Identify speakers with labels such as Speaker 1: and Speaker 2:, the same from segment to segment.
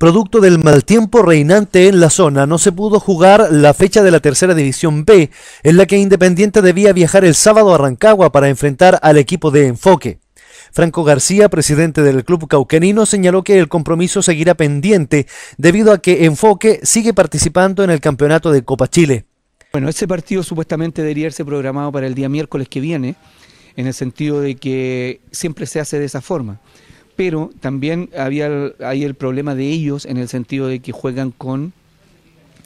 Speaker 1: Producto del mal tiempo reinante en la zona, no se pudo jugar la fecha de la tercera división B, en la que Independiente debía viajar el sábado a Rancagua para enfrentar al equipo de Enfoque. Franco García, presidente del club cauquenino, señaló que el compromiso seguirá pendiente debido a que Enfoque sigue participando en el campeonato de Copa Chile.
Speaker 2: Bueno, ese partido supuestamente debería ser programado para el día miércoles que viene, en el sentido de que siempre se hace de esa forma pero también había hay el problema de ellos en el sentido de que juegan con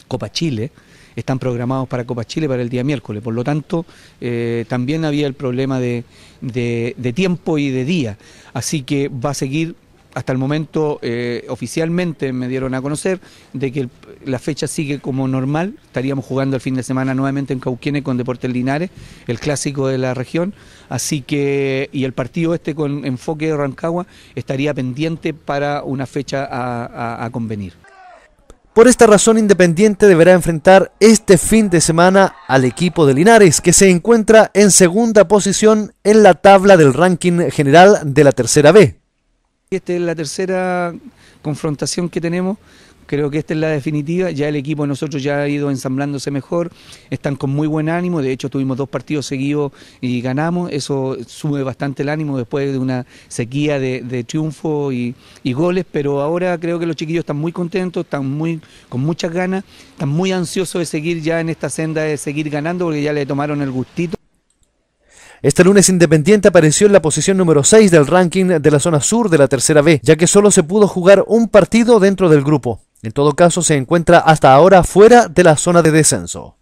Speaker 2: Copa Chile, están programados para Copa Chile para el día miércoles. Por lo tanto, eh, también había el problema de, de, tiempo y de día. Así que va a seguir hasta el momento eh, oficialmente me dieron a conocer de que la fecha sigue como normal. Estaríamos jugando el fin de semana nuevamente en Cauquienes con Deportes Linares, el clásico de la región. Así que, y el partido este con enfoque de Rancagua estaría pendiente para una fecha a
Speaker 1: convenir. Por esta razón, Independiente deberá enfrentar este fin de semana al equipo de Linares, que se encuentra en segunda posición en la tabla del ranking general de la tercera B.
Speaker 2: Esta es la tercera confrontación que tenemos. Creo que esta es la definitiva. Ya el equipo de nosotros ya ha ido ensamblándose mejor. Están con muy buen ánimo. De hecho, tuvimos dos partidos seguidos y ganamos. Eso sube bastante el ánimo después de una sequía de, triunfo y, y, goles. Pero ahora creo que los chiquillos están muy contentos, están muy con muchas ganas, están muy ansiosos de seguir ya en esta senda de
Speaker 1: seguir ganando porque ya le tomaron el gustito. Este lunes Independiente apareció en la posición número 6 del ranking de la zona sur de la tercera B, ya que solo se pudo jugar un partido dentro del grupo. En todo caso, se encuentra hasta ahora fuera de la zona de descenso.